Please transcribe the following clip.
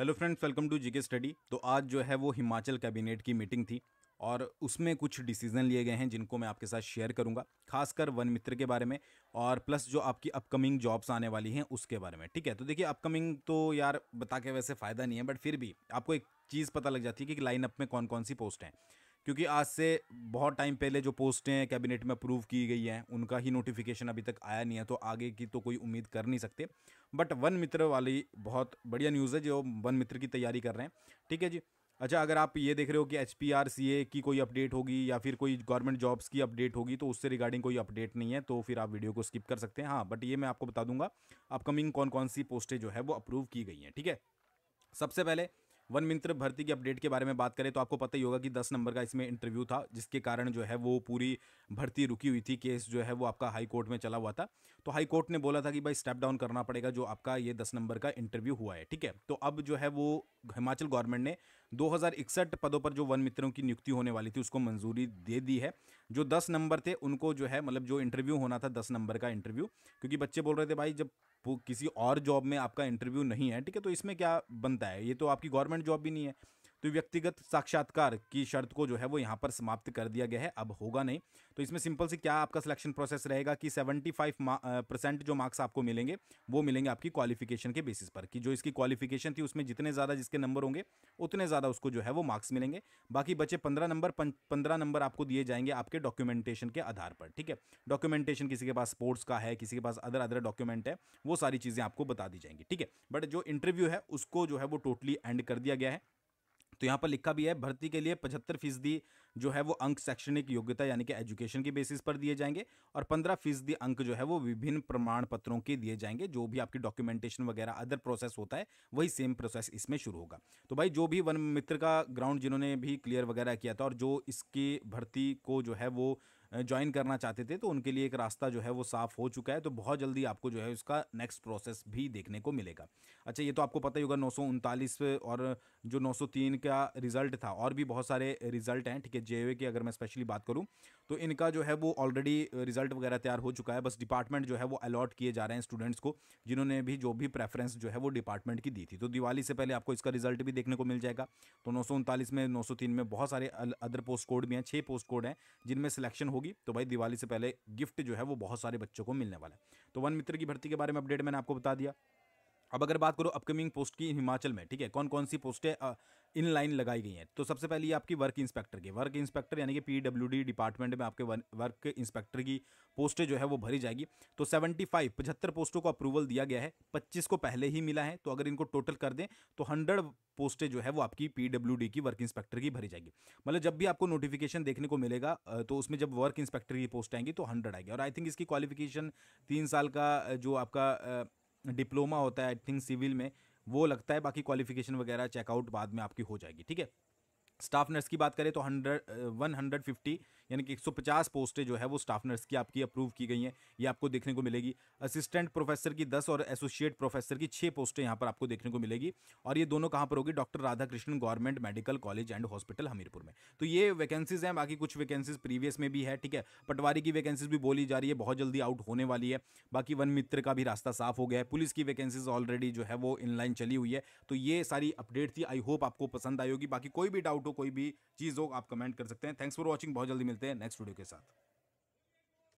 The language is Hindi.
hello friends welcome to GK study तो आज जो है वो हिमाचल कैबिनेट की मीटिंग थी और उसमें कुछ डिसीजन लिए गए हैं जिनको मैं आपके साथ शेयर करूंगा खासकर वन मित्र के बारे में और प्लस जो आपकी अपकमिंग जॉब्स आने वाली हैं उसके बारे में ठीक है तो देखिए अपकमिंग तो यार बता के वैसे फ़ायदा नहीं है बट फिर भी आपको एक चीज़ पता लग जाती है कि लाइनअप में कौन कौन सी पोस्ट हैं क्योंकि आज से बहुत टाइम पहले जो पोस्टें कैबिनेट में अप्रूव की गई हैं उनका ही नोटिफिकेशन अभी तक आया नहीं है तो आगे की तो कोई उम्मीद कर नहीं सकते बट वन मित्र वाली बहुत बढ़िया न्यूज़ है जो वन मित्र की तैयारी कर रहे हैं ठीक है जी अच्छा अगर आप ये देख रहे हो कि H P R C A की कोई अपडेट होगी या फिर कोई गवर्नमेंट जॉब्स की अपडेट होगी तो उससे रिगार्डिंग कोई अपडेट नहीं है तो फिर आप वीडियो को स्किप कर सकते हैं हाँ बट ये मैं आपको बता दूंगा अपकमिंग कौन कौन सी पोस्टें जो है वो अप्रूव की गई हैं ठीक है सबसे पहले वन मित्र भर्ती की अपडेट के बारे में बात करें तो आपको पता ही होगा कि दस नंबर का इसमें इंटरव्यू था जिसके कारण जो है वो पूरी भर्ती रुकी हुई थी केस जो है वो आपका हाई कोर्ट में चला हुआ था तो हाई कोर्ट ने बोला था कि भाई स्टेप डाउन करना पड़ेगा जो आपका ये दस नंबर का इंटरव्यू हुआ है ठीक है तो अब जो है वो हिमाचल गवर्नमेंट ने दो पदों पर जो वन मित्रों की नियुक्ति होने वाली थी उसको मंजूरी दे दी है जो दस नंबर थे उनको जो है मतलब जो इंटरव्यू होना था दस नंबर का इंटरव्यू क्योंकि बच्चे बोल रहे थे भाई जब वो किसी और जॉब में आपका इंटरव्यू नहीं है ठीक है तो इसमें क्या बनता है ये तो आपकी गवर्नमेंट जॉब भी नहीं है तो व्यक्तिगत साक्षात्कार की शर्त को जो है वो यहाँ पर समाप्त कर दिया गया है अब होगा नहीं तो इसमें सिंपल से क्या आपका सिलेक्शन प्रोसेस रहेगा कि 75 परसेंट जो मार्क्स आपको मिलेंगे वो मिलेंगे आपकी क्वालिफिकेशन के बेसिस पर कि जो इसकी क्वालिफिकेशन थी उसमें जितने ज़्यादा जिसके नंबर होंगे उतने ज़्यादा उसको जो है वो मार्क्स मिलेंगे बाकी बचे पंद्रह नंबर पंद्रह नंबर आपको दिए जाएंगे आपके डॉक्यूमेंटेशन के आधार पर ठीक है डॉक्यूमेंटेशन किसी के पास स्पोर्ट्स का है किसी के पास अदर अदर डॉक्यूमेंट है वो सारी चीज़ें आपको बता दी जाएंगी ठीक है बट जो इंटरव्यू है उसको जो है वो टोटली एंड कर दिया गया है तो यहाँ पर लिखा भी है भर्ती के लिए पचहत्तर फीसदी जो है वो अंक शैक्षणिक योग्यता यानी कि एजुकेशन के बेसिस पर दिए जाएंगे और पंद्रह फीसदी अंक जो है वो विभिन्न प्रमाण पत्रों के दिए जाएंगे जो भी आपकी डॉक्यूमेंटेशन वगैरह अदर प्रोसेस होता है वही सेम प्रोसेस इसमें शुरू होगा तो भाई जो भी वन मित्र का ग्राउंड जिन्होंने भी क्लियर वगैरह किया था और जो इसकी भर्ती को जो है वो ज्वाइन करना चाहते थे तो उनके लिए एक रास्ता जो है वो साफ़ हो चुका है तो बहुत जल्दी आपको जो है उसका नेक्स्ट प्रोसेस भी देखने को मिलेगा अच्छा ये तो आपको पता ही होगा नौ और जो नौ का रिज़ल्ट था और भी बहुत सारे रिज़ल्ट हैं ठीक है जे की अगर मैं स्पेशली बात करूँ तो इनका जो है वो ऑलरेडी रिज़ल्ट वगैरह तैयार हो चुका है बस डिपार्टमेंट जो है वो अलॉट किए जा रहे हैं स्टूडेंट्स को जिन्होंने भी जो भी प्रेफरेंस जो है वो डिपार्टमेंट की दी थी तो दिवाली से पहले आपको इसका रिजल्ट भी देखने को मिल जाएगा तो नौ में नौ में बहुत सारे अदर पोस्ट कोड भी हैं छः पोस्ट कोड हैं जिनमें सिलेक्शन हो होगी तो भाई दिवाली से पहले गिफ्ट जो है वो बहुत सारे बच्चों को मिलने वाला है तो वन मित्र की भर्ती के बारे में अपडेट मैंने आपको बता दिया अब अगर बात करो अपकमिंग पोस्ट की हिमाचल में ठीक है कौन कौन सी पोस्टें इन लाइन लगाई गई हैं तो सबसे पहले ये आपकी वर्क इंस्पेक्टर की वर्क इंस्पेक्टर यानी कि पीडब्ल्यूडी डिपार्टमेंट में आपके वर्क इंस्पेक्टर की पोस्टें जो है वो भरी जाएगी तो 75 पचहत्तर पोस्टों को अप्रूवल दिया गया है 25 को पहले ही मिला है तो अगर इनको टोटल कर दें तो 100 पोस्टें जो है वो आपकी पीडब्ल्यूडी की वर्क इंस्पेक्टर की भरी जाएगी मतलब जब भी आपको नोटिफिकेशन देखने को मिलेगा तो उसमें जब वर्क इंस्पेक्टर की पोस्ट आएंगी तो हंड्रेड आएगी और आई थिंक इसकी क्वालिफिकेशन तीन साल का जो आपका डिप्लोमा होता है आई थिंक सिविल में वो लगता है बाकी क्वालिफिकेशन वगैरह चेकआउट बाद में आपकी हो जाएगी ठीक है स्टाफ नर्स की बात करें तो हंड्रेड वन हंड्रेड फिफ्टी यानी कि 150 पोस्टें जो है वो स्टाफ नर्स की आपकी अप्रूव की गई हैं ये आपको देखने को मिलेगी असिस्टेंट प्रोफेसर की 10 और एसोसिएट प्रोफेसर की 6 पोस्टें यहाँ पर आपको देखने को मिलेगी और ये दोनों कहाँ पर होगी doctor Radha government medical college and hospital Hamirpur में तो ये वैकेंसीज हैं बाकी कुछ वैकेंसीज प्रीवियस में भी है ठीक है पटवारी की वैकेंसीज भी बोली जा रही है बहुत जल्दी आउट होने वाली है बाकी वन मित्र का भी रास्ता साफ हो गया है पुलिस की वैकेंसीज ऑलरेडी जो है वो इनलाइन चली हुई है तो ये सारी अपडेट थी आई होप आपको पसंद आई होगी बाकी कोई भी डाउट हो कोई भी चीज़ हो आप कमेंट कर सकते हैं थैंक्स फॉर वॉचिंग बहुत जल्दी मिलते हैं नेक्स्ट वीडियो के साथ